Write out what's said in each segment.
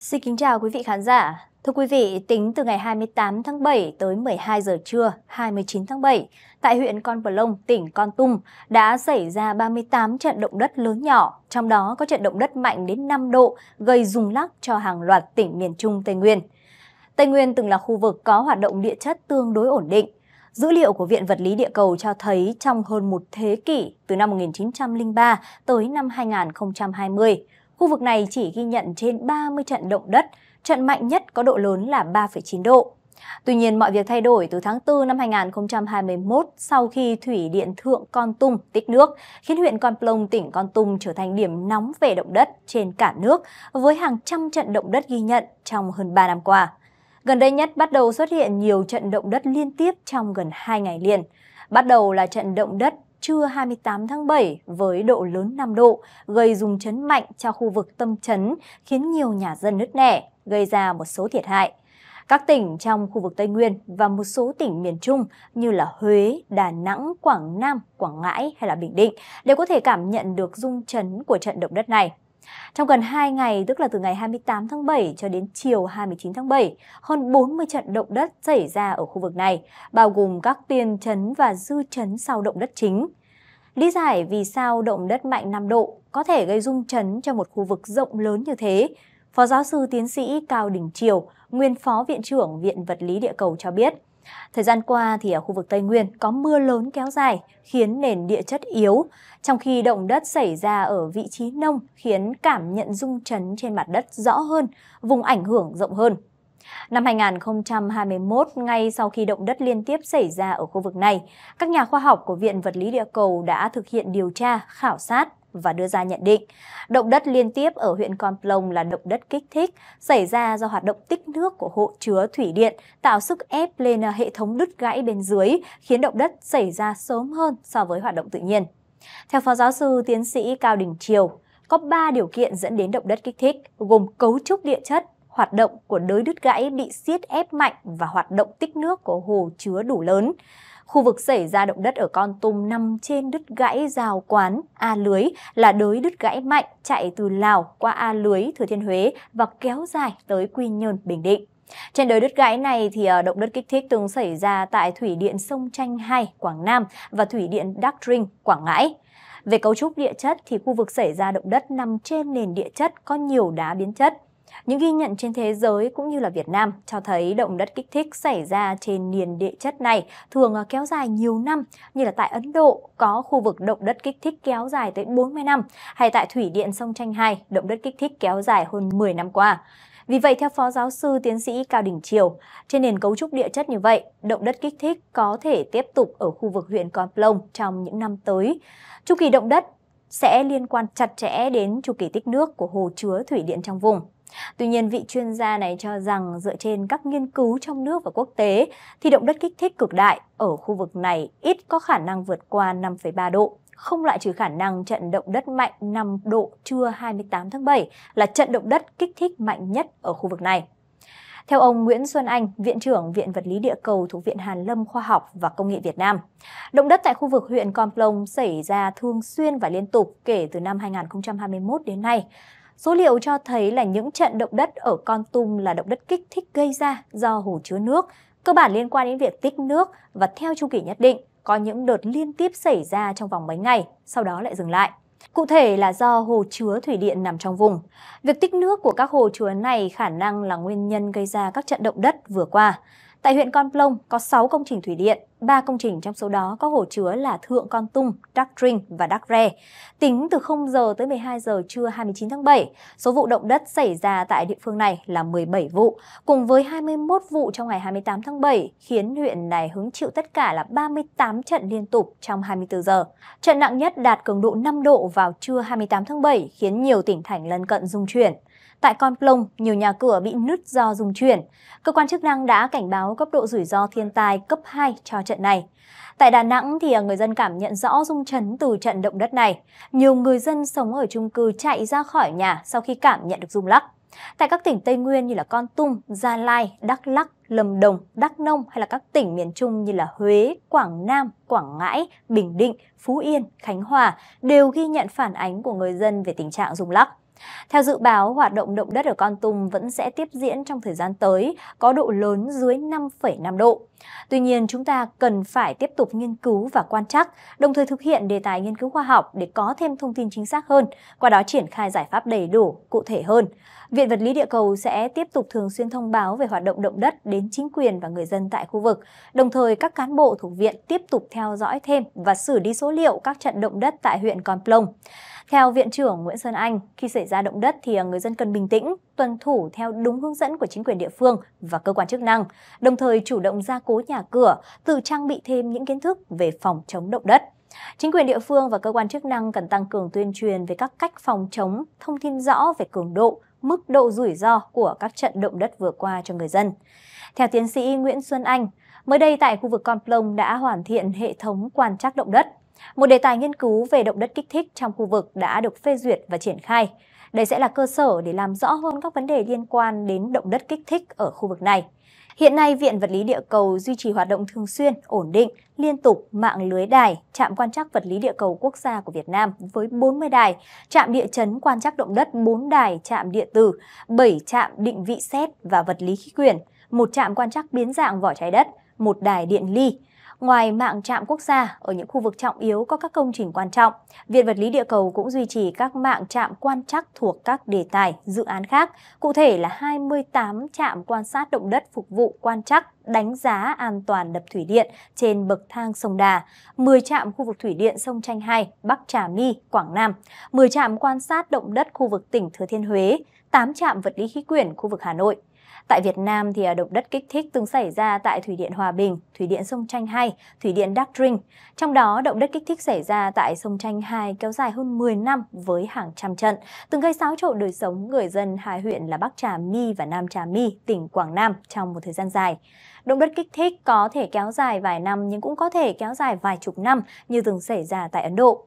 Xin kính chào quý vị khán giả. Thưa quý vị, tính từ ngày 28 tháng 7 tới 12 giờ trưa 29 tháng 7, tại huyện Con Plong, tỉnh Con Tum đã xảy ra 38 trận động đất lớn nhỏ, trong đó có trận động đất mạnh đến 5 độ gây rung lắc cho hàng loạt tỉnh miền Trung Tây Nguyên. Tây Nguyên từng là khu vực có hoạt động địa chất tương đối ổn định. Dữ liệu của Viện Vật lý Địa cầu cho thấy trong hơn một thế kỷ, từ năm 1903 tới năm 2020, Khu vực này chỉ ghi nhận trên 30 trận động đất, trận mạnh nhất có độ lớn là 3,9 độ. Tuy nhiên, mọi việc thay đổi từ tháng 4 năm 2021 sau khi thủy điện Thượng Con Tum tích nước, khiến huyện Con Plong, tỉnh Con Tum trở thành điểm nóng về động đất trên cả nước, với hàng trăm trận động đất ghi nhận trong hơn 3 năm qua. Gần đây nhất bắt đầu xuất hiện nhiều trận động đất liên tiếp trong gần 2 ngày liền. Bắt đầu là trận động đất trưa 28 tháng 7 với độ lớn 5 độ, gây rung chấn mạnh cho khu vực tâm chấn, khiến nhiều nhà dân nứt nẻ, gây ra một số thiệt hại. Các tỉnh trong khu vực Tây Nguyên và một số tỉnh miền Trung như là Huế, Đà Nẵng, Quảng Nam, Quảng Ngãi hay là Bình Định đều có thể cảm nhận được rung chấn của trận động đất này. Trong gần 2 ngày, tức là từ ngày 28 tháng 7 cho đến chiều 29 tháng 7, hơn 40 trận động đất xảy ra ở khu vực này, bao gồm các tiền chấn và dư chấn sau động đất chính. Lý giải vì sao động đất mạnh 5 độ có thể gây rung chấn cho một khu vực rộng lớn như thế, Phó giáo sư tiến sĩ Cao Đình Triều, nguyên phó viện trưởng Viện Vật lý Địa cầu cho biết, Thời gian qua thì ở khu vực Tây Nguyên có mưa lớn kéo dài khiến nền địa chất yếu, trong khi động đất xảy ra ở vị trí nông khiến cảm nhận rung chấn trên mặt đất rõ hơn, vùng ảnh hưởng rộng hơn. Năm 2021, ngay sau khi động đất liên tiếp xảy ra ở khu vực này, các nhà khoa học của Viện Vật lý Địa cầu đã thực hiện điều tra, khảo sát và đưa ra nhận định. Động đất liên tiếp ở huyện Con Plong là động đất kích thích, xảy ra do hoạt động tích nước của hộ chứa thủy điện tạo sức ép lên à, hệ thống đứt gãy bên dưới, khiến động đất xảy ra sớm hơn so với hoạt động tự nhiên. Theo Phó Giáo sư Tiến sĩ Cao Đình Triều, có 3 điều kiện dẫn đến động đất kích thích, gồm cấu trúc địa chất, hoạt động của đới đứt gãy bị siết ép mạnh và hoạt động tích nước của hồ chứa đủ lớn. Khu vực xảy ra động đất ở Con Tum nằm trên đứt gãy rào quán A lưới là đới đứt gãy mạnh chạy từ Lào qua A lưới Thừa Thiên Huế và kéo dài tới Quy Nhơn, Bình Định. Trên đới đứt gãy này thì ờ, động đất kích thích từng xảy ra tại thủy điện sông Chanh 2, Quảng Nam và thủy điện Đắc Trinh Quảng Ngãi. Về cấu trúc địa chất thì khu vực xảy ra động đất nằm trên nền địa chất có nhiều đá biến chất. Những ghi nhận trên thế giới cũng như là Việt Nam cho thấy động đất kích thích xảy ra trên nền địa chất này thường ờ, kéo dài nhiều năm như là tại Ấn Độ có khu vực động đất kích thích kéo dài tới 40 năm hay tại Thủy Điện Sông Tranh 2 động đất kích thích kéo dài hơn 10 năm qua. Vì vậy, theo Phó Giáo sư Tiến sĩ Cao Đình Triều, trên nền cấu trúc địa chất như vậy, động đất kích thích có thể tiếp tục ở khu vực huyện Con Plong trong những năm tới. Chu kỳ động đất sẽ liên quan chặt chẽ đến chu kỳ tích nước của hồ chứa thủy điện trong vùng. Tuy nhiên, vị chuyên gia này cho rằng dựa trên các nghiên cứu trong nước và quốc tế thì động đất kích thích cực đại ở khu vực này ít có khả năng vượt qua 5,3 độ không loại trừ khả năng trận động đất mạnh 5 độ trưa 28 tháng 7 là trận động đất kích thích mạnh nhất ở khu vực này. Theo ông Nguyễn Xuân Anh, Viện trưởng Viện Vật lý Địa cầu thuộc Viện Hàn Lâm Khoa học và Công nghệ Việt Nam, động đất tại khu vực huyện Com Plong xảy ra thường xuyên và liên tục kể từ năm 2021 đến nay. Số liệu cho thấy là những trận động đất ở Con Tum là động đất kích thích gây ra do hồ chứa nước, cơ bản liên quan đến việc tích nước và theo chu kỳ nhất định có những đợt liên tiếp xảy ra trong vòng mấy ngày, sau đó lại dừng lại. Cụ thể là do hồ chứa thủy điện nằm trong vùng. Việc tích nước của các hồ chứa này khả năng là nguyên nhân gây ra các trận động đất vừa qua. Tại huyện Con Plong có 6 công trình thủy điện, 3 công trình trong số đó có hồ chứa là Thượng Con Tung, Đắc Trinh và Đắc Re. Tính từ 0 giờ tới 12 giờ trưa 29 tháng 7, số vụ động đất xảy ra tại địa phương này là 17 vụ, cùng với 21 vụ trong ngày 28 tháng 7, khiến huyện này hứng chịu tất cả là 38 trận liên tục trong 24 giờ. Trận nặng nhất đạt cường độ 5 độ vào trưa 28 tháng 7 khiến nhiều tỉnh thành lân cận rung chuyển. Tại Con Plong, nhiều nhà cửa bị nứt do dùng chuyển. Cơ quan chức năng đã cảnh báo cấp độ rủi ro thiên tai cấp 2 cho trận này. Tại Đà Nẵng thì người dân cảm nhận rõ rung chấn từ trận động đất này. Nhiều người dân sống ở chung cư chạy ra khỏi nhà sau khi cảm nhận được rung lắc. Tại các tỉnh Tây Nguyên như là Con Tum, Gia Lai, Đắk Lắc, Lâm Đồng, Đắk Nông hay là các tỉnh miền Trung như là Huế, Quảng Nam, Quảng Ngãi, Bình Định, Phú Yên, Khánh Hòa đều ghi nhận phản ánh của người dân về tình trạng rung lắc. Theo dự báo, hoạt động động đất ở Con Tum vẫn sẽ tiếp diễn trong thời gian tới, có độ lớn dưới 5,5 độ. Tuy nhiên, chúng ta cần phải tiếp tục nghiên cứu và quan trắc, đồng thời thực hiện đề tài nghiên cứu khoa học để có thêm thông tin chính xác hơn, qua đó triển khai giải pháp đầy đủ, cụ thể hơn. Viện Vật lý Địa cầu sẽ tiếp tục thường xuyên thông báo về hoạt động động đất đến chính quyền và người dân tại khu vực. Đồng thời, các cán bộ thuộc viện tiếp tục theo dõi thêm và xử lý số liệu các trận động đất tại huyện Con Plong. Theo Viện trưởng Nguyễn Sơn Anh, khi xảy ra động đất thì người dân cần bình tĩnh, tuân thủ theo đúng hướng dẫn của chính quyền địa phương và cơ quan chức năng, đồng thời chủ động ra cố nhà cửa, tự trang bị thêm những kiến thức về phòng chống động đất. Chính quyền địa phương và cơ quan chức năng cần tăng cường tuyên truyền về các cách phòng chống, thông tin rõ về cường độ, mức độ rủi ro của các trận động đất vừa qua cho người dân. Theo tiến sĩ Nguyễn Xuân Anh, mới đây tại khu vực Con Plong đã hoàn thiện hệ thống quan trắc động đất. Một đề tài nghiên cứu về động đất kích thích trong khu vực đã được phê duyệt và triển khai. Đây sẽ là cơ sở để làm rõ hơn các vấn đề liên quan đến động đất kích thích ở khu vực này. Hiện nay, Viện Vật lý Địa cầu duy trì hoạt động thường xuyên, ổn định, liên tục mạng lưới đài, trạm quan trắc vật lý địa cầu quốc gia của Việt Nam với 40 đài, trạm địa chấn quan trắc động đất 4 đài, trạm địa tử, 7 trạm định vị xét và vật lý khí quyển, một trạm quan trắc biến dạng vỏ trái đất, một đài điện ly, Ngoài mạng trạm quốc gia, ở những khu vực trọng yếu có các công trình quan trọng, Viện Vật lý Địa cầu cũng duy trì các mạng trạm quan trắc thuộc các đề tài, dự án khác, cụ thể là 28 trạm quan sát động đất phục vụ quan trắc đánh giá an toàn đập thủy điện trên bậc thang sông Đà, 10 trạm khu vực thủy điện sông Tranh hai Bắc Trà My, Quảng Nam, 10 trạm quan sát động đất khu vực tỉnh Thừa Thiên Huế, 8 trạm vật lý khí quyển khu vực Hà Nội. Tại Việt Nam thì à, động đất kích thích từng xảy ra tại Thủy điện Hòa Bình, Thủy điện Sông Chanh 2, Thủy điện Đắc Rinh. Trong đó, động đất kích thích xảy ra tại Sông Chanh 2 kéo dài hơn 10 năm với hàng trăm trận, từng gây xáo trộn đời sống người dân hai huyện là Bắc Trà My và Nam Trà My, tỉnh Quảng Nam trong một thời gian dài. Động đất kích thích có thể kéo dài vài năm nhưng cũng có thể kéo dài vài chục năm như từng xảy ra tại Ấn Độ.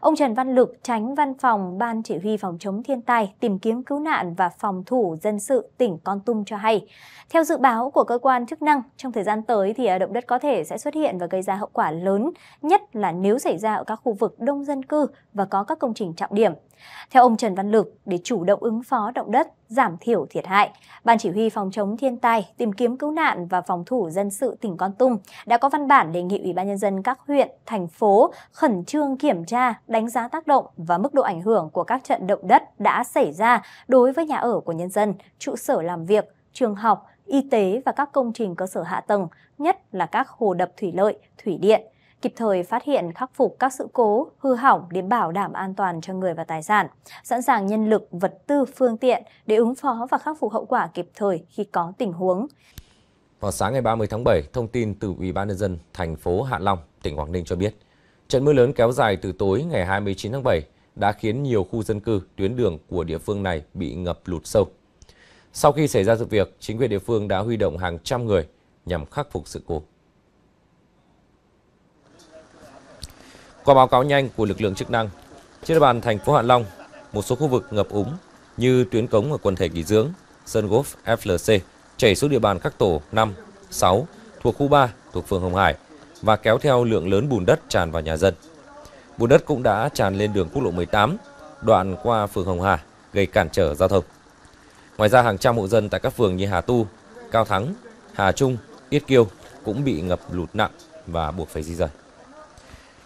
Ông Trần Văn Lực, tránh văn phòng Ban Chỉ huy Phòng chống thiên tai, tìm kiếm cứu nạn và phòng thủ dân sự tỉnh Con Tum cho hay. Theo dự báo của cơ quan chức năng, trong thời gian tới thì à, động đất có thể sẽ xuất hiện và gây ra hậu quả lớn, nhất là nếu xảy ra ở các khu vực đông dân cư và có các công trình trọng điểm. Theo ông Trần Văn Lực, để chủ động ứng phó động đất, giảm thiểu thiệt hại, Ban Chỉ huy Phòng chống thiên tai, tìm kiếm cứu nạn và phòng thủ dân sự tỉnh Con Tum đã có văn bản đề nghị Ủy ban Nhân dân các huyện, thành phố khẩn trương kiểm tra, đánh giá tác động và mức độ ảnh hưởng của các trận động đất đã xảy ra đối với nhà ở của nhân dân, trụ sở làm việc, trường học, y tế và các công trình cơ sở hạ tầng, nhất là các hồ đập thủy lợi, thủy điện kịp thời phát hiện khắc phục các sự cố, hư hỏng để bảo đảm an toàn cho người và tài sản, sẵn sàng nhân lực, vật tư, phương tiện để ứng phó và khắc phục hậu quả kịp thời khi có tình huống. Vào sáng ngày 30 tháng 7, thông tin từ Ủy ban nhân dân thành phố Hạ Long, tỉnh Quảng Ninh cho biết, trận mưa lớn kéo dài từ tối ngày 29 tháng 7 đã khiến nhiều khu dân cư, tuyến đường của địa phương này bị ngập lụt sâu. Sau khi xảy ra sự việc, chính quyền địa phương đã huy động hàng trăm người nhằm khắc phục sự cố. Qua báo cáo nhanh của lực lượng chức năng, trên địa bàn thành phố Hạ Long, một số khu vực ngập úng như tuyến cống ở quần thể nghỉ Dưỡng, Sơn Golf FLC chảy xuống địa bàn các tổ 5, 6 thuộc khu 3 thuộc phường Hồng Hải và kéo theo lượng lớn bùn đất tràn vào nhà dân. Bùn đất cũng đã tràn lên đường quốc lộ 18, đoạn qua phường Hồng Hà, gây cản trở giao thông. Ngoài ra hàng trăm hộ dân tại các phường như Hà Tu, Cao Thắng, Hà Trung, Yết Kiêu cũng bị ngập lụt nặng và buộc phải di rời.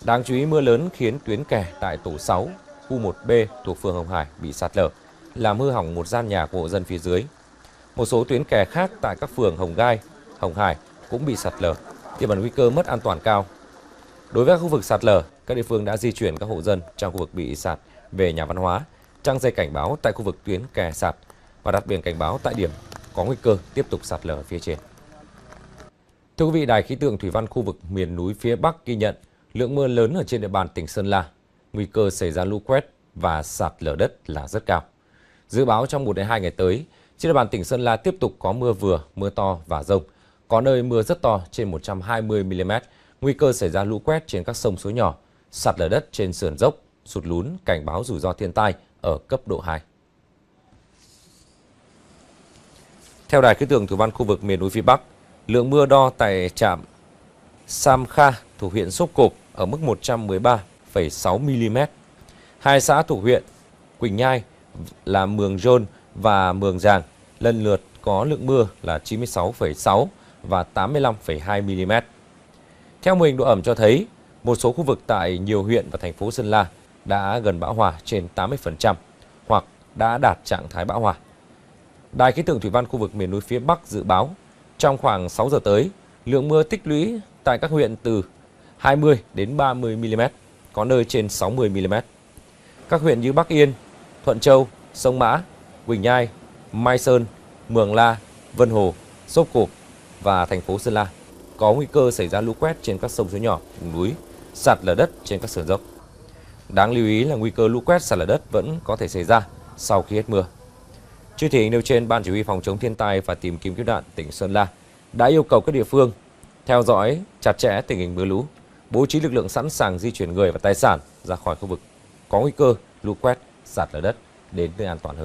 Đáng chú ý mưa lớn khiến tuyến kè tại tổ 6, khu 1B thuộc phường Hồng Hải bị sạt lở, làm hư hỏng một gian nhà của hộ dân phía dưới. Một số tuyến kè khác tại các phường Hồng Gai, Hồng Hải cũng bị sạt lở, tiềm ẩn nguy cơ mất an toàn cao. Đối với các khu vực sạt lở, các địa phương đã di chuyển các hộ dân trong khu vực bị sạt về nhà văn hóa, trăng dây cảnh báo tại khu vực tuyến kè sạt và đặt biển cảnh báo tại điểm có nguy cơ tiếp tục sạt lở phía trên. Thưa quý vị, Đài khí tượng thủy văn khu vực miền núi phía Bắc ghi nhận lượng mưa lớn ở trên địa bàn tỉnh Sơn La, nguy cơ xảy ra lũ quét và sạt lở đất là rất cao. Dự báo trong 1 đến 2 ngày tới, trên địa bàn tỉnh Sơn La tiếp tục có mưa vừa, mưa to và rông. Có nơi mưa rất to trên 120 mm, nguy cơ xảy ra lũ quét trên các sông suối nhỏ, sạt lở đất trên sườn dốc, sụt lún, cảnh báo rủi ro thiên tai ở cấp độ 2. Theo Đài khí tượng Thủy văn khu vực miền núi phía Bắc, lượng mưa đo tại trạm Sam Kha thuộc huyện Sốp Cộp ở mức 113,6 mm. Hai xã thuộc huyện Quỳnh Nhai là Mường Rôn và Mường Giàng lần lượt có lượng mưa là 96,6 và 85,2 mm. Theo mô hình độ ẩm cho thấy, một số khu vực tại nhiều huyện và thành phố Sơn La đã gần bão hòa trên 80% hoặc đã đạt trạng thái bão hòa. Đài khí tượng thủy văn khu vực miền núi phía Bắc dự báo trong khoảng 6 giờ tới, lượng mưa tích lũy tại các huyện từ 20 đến 30 mm, có nơi trên 60 mm. Các huyện như Bắc Yên, Thuận Châu, Sông Mã, Quỳnh Nhai, Mai Sơn, Mường La, Vân Hồ, Sốp Cộp và thành phố Sơn La có nguy cơ xảy ra lũ quét trên các sông suối nhỏ, vùng núi, sạt lở đất trên các sườn dốc. Đáng lưu ý là nguy cơ lũ quét sạt lở đất vẫn có thể xảy ra sau khi hết mưa. Trước tình hình nêu trên, Ban Chỉ huy Phòng chống thiên tai và tìm kiếm cứu nạn tỉnh Sơn La đã yêu cầu các địa phương theo dõi chặt chẽ tình hình mưa lũ, bố trí lực lượng sẵn sàng di chuyển người và tài sản ra khỏi khu vực có nguy cơ lũ quét, sạt lở đất đến nơi an toàn hơn.